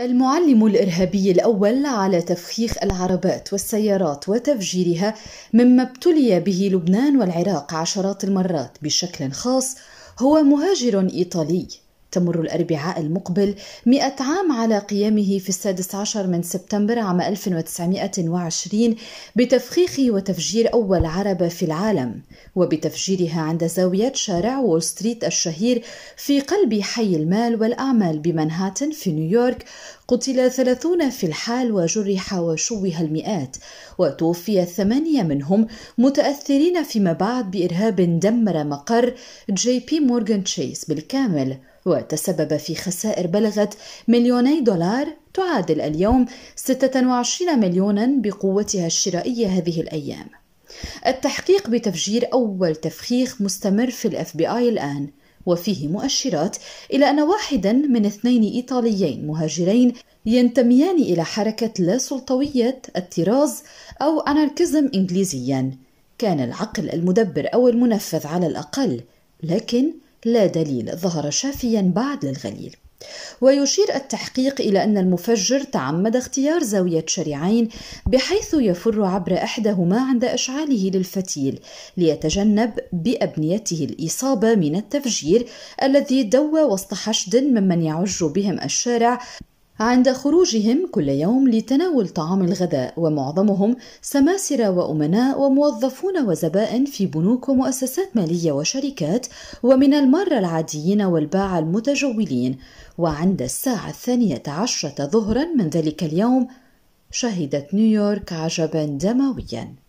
المعلم الارهابي الاول على تفخيخ العربات والسيارات وتفجيرها مما ابتلي به لبنان والعراق عشرات المرات بشكل خاص هو مهاجر ايطالي تمر الأربعاء المقبل 100 عام على قيامه في السادس عشر من سبتمبر عام 1920 بتفخيخ وتفجير أول عربة في العالم وبتفجيرها عند زاوية شارع وول ستريت الشهير في قلب حي المال والأعمال بمنهاتن في نيويورك قتل ثلاثون في الحال وجرح وشوه المئات وتوفي الثمانية منهم متأثرين فيما بعد بإرهاب دمر مقر جي بي مورغان تشيس بالكامل وتسبب في خسائر بلغت مليوني دولار تعادل اليوم 26 مليونا بقوتها الشرائية هذه الأيام التحقيق بتفجير أول تفخيخ مستمر في الاف بي آي الآن وفيه مؤشرات إلى أن واحدا من اثنين إيطاليين مهاجرين ينتميان إلى حركة لا سلطوية الطراز أو أناركزم إنجليزيا كان العقل المدبر أو المنفذ على الأقل لكن لا دليل ظهر شافيا بعد للغليل ويشير التحقيق إلى أن المفجر تعمد اختيار زاوية شريعين بحيث يفر عبر إحداهما عند إشعاله للفتيل ليتجنب بأبنيته الإصابة من التفجير الذي دوى وسط حشد ممن يعج بهم الشارع عند خروجهم كل يوم لتناول طعام الغداء ومعظمهم سماسرة وأمناء وموظفون وزبائن في بنوك ومؤسسات مالية وشركات ومن المارة العاديين والباعة المتجولين وعند الساعة الثانية عشرة ظهرا من ذلك اليوم شهدت نيويورك عجبا دمويا